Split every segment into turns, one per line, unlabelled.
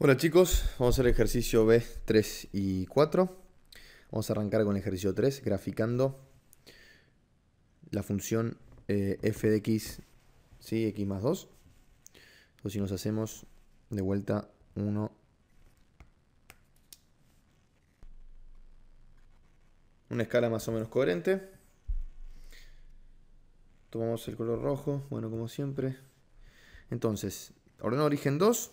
Hola chicos, vamos a hacer el ejercicio B 3 y 4. Vamos a arrancar con el ejercicio 3, graficando la función eh, f de x, x más 2. O si nos hacemos de vuelta 1, una escala más o menos coherente. Tomamos el color rojo, bueno como siempre. Entonces, ordeno origen 2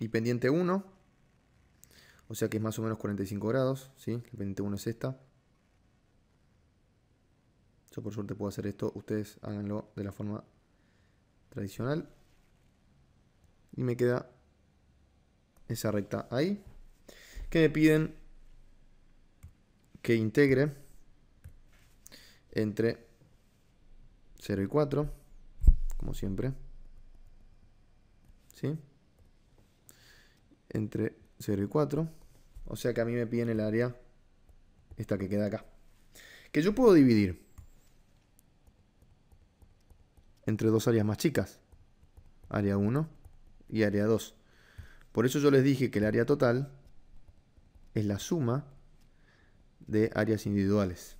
y pendiente 1, o sea que es más o menos 45 grados, ¿sí? El pendiente 1 es esta. Yo por suerte puedo hacer esto, ustedes háganlo de la forma tradicional. Y me queda esa recta ahí, que me piden que integre entre 0 y 4, como siempre. ¿Sí? entre 0 y 4. O sea que a mí me piden el área esta que queda acá. Que yo puedo dividir entre dos áreas más chicas. Área 1 y área 2. Por eso yo les dije que el área total es la suma de áreas individuales.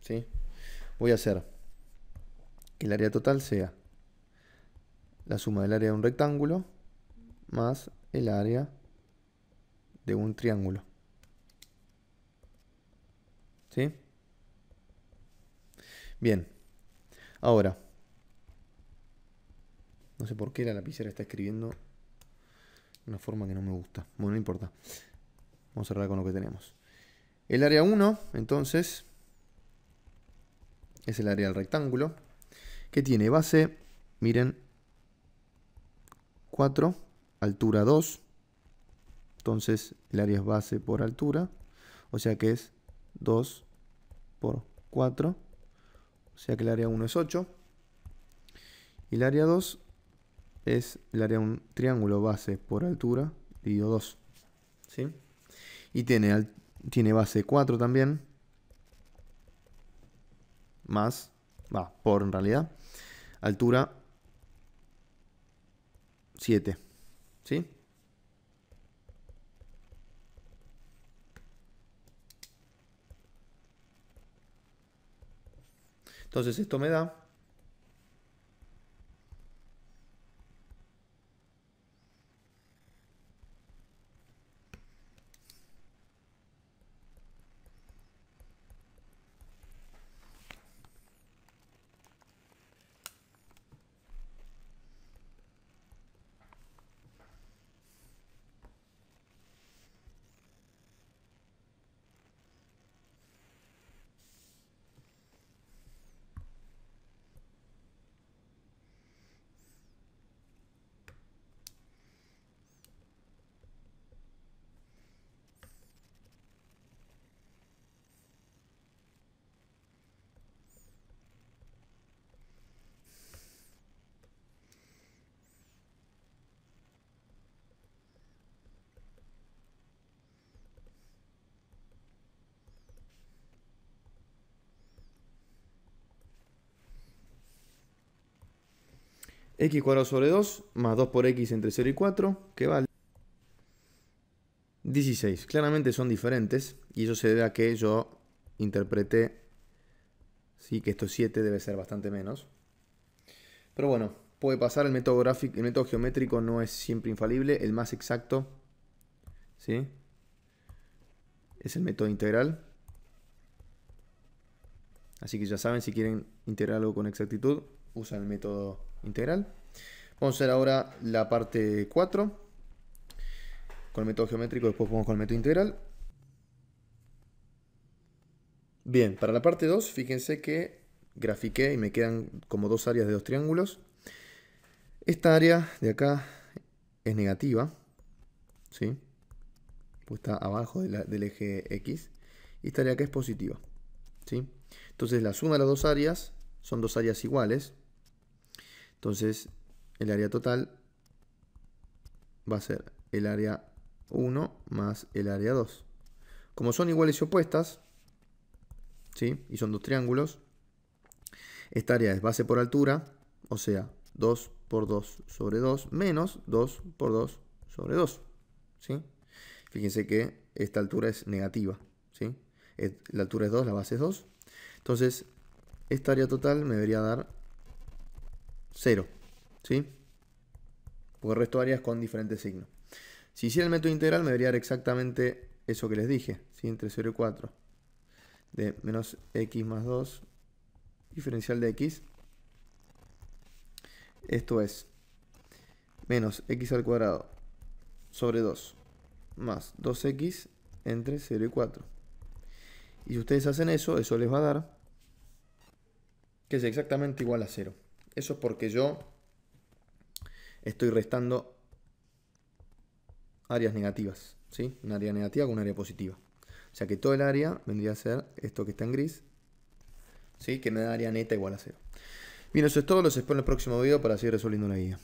¿Sí? Voy a hacer que el área total sea la suma del área de un rectángulo más el área de un triángulo. ¿Sí? Bien. Ahora. No sé por qué la lapicera está escribiendo una forma que no me gusta. Bueno, no importa. Vamos a cerrar con lo que tenemos. El área 1, entonces, es el área del rectángulo, que tiene base, miren, 4, altura 2, entonces el área es base por altura, o sea que es 2 por 4, o sea que el área 1 es 8. Y el área 2 es el área de un triángulo base por altura dividido 2. ¿sí? Y tiene, tiene base 4 también, más, va, por en realidad, altura 7. ¿sí? Entonces esto me da x cuadrado sobre 2 más 2 por x entre 0 y 4, que vale 16. Claramente son diferentes y eso se debe a que yo interpreté ¿sí? que esto 7 debe ser bastante menos. Pero bueno, puede pasar, el método, gráfico, el método geométrico no es siempre infalible, el más exacto ¿sí? es el método integral. Así que ya saben, si quieren integrar algo con exactitud, usan el método integral. Vamos a hacer ahora la parte 4 con el método geométrico, después vamos con el método integral. Bien, para la parte 2, fíjense que grafiqué y me quedan como dos áreas de dos triángulos. Esta área de acá es negativa, ¿sí? Pues está abajo del eje X. Y esta área acá es positiva, ¿sí? Entonces la suma de las dos áreas son dos áreas iguales, entonces, el área total va a ser el área 1 más el área 2. Como son iguales y opuestas, ¿sí? y son dos triángulos, esta área es base por altura, o sea, 2 por 2 sobre 2 menos 2 por 2 sobre 2. Fíjense que esta altura es negativa. La altura es 2, la base es 2. Entonces, esta área total me debería dar 0. ¿Sí? Porque el resto de con diferentes signos. Si hiciera el método integral, me debería dar exactamente eso que les dije. ¿sí? Entre 0 y 4. De menos x más 2. Diferencial de x. Esto es menos x al cuadrado sobre 2 más 2x entre 0 y 4. Y si ustedes hacen eso, eso les va a dar que es exactamente igual a 0. Eso es porque yo estoy restando áreas negativas, ¿sí? Un área negativa con un área positiva. O sea que todo el área vendría a ser esto que está en gris, ¿sí? Que me da área neta igual a cero. Bien, eso es todo. Los espero en el próximo video para seguir resolviendo la guía.